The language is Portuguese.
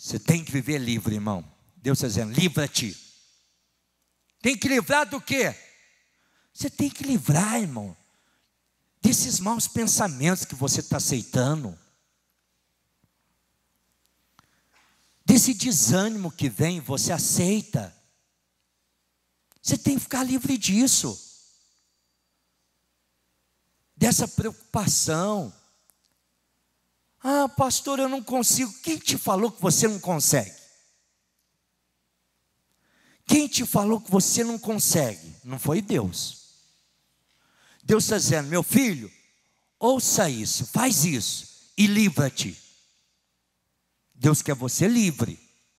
Você tem que viver livre, irmão. Deus está dizendo: livra-te. Tem que livrar do quê? Você tem que livrar, irmão, desses maus pensamentos que você está aceitando, desse desânimo que vem, você aceita. Você tem que ficar livre disso, dessa preocupação ah, pastor, eu não consigo. Quem te falou que você não consegue? Quem te falou que você não consegue? Não foi Deus. Deus está dizendo: meu filho, ouça isso, faz isso e livra-te. Deus quer você livre.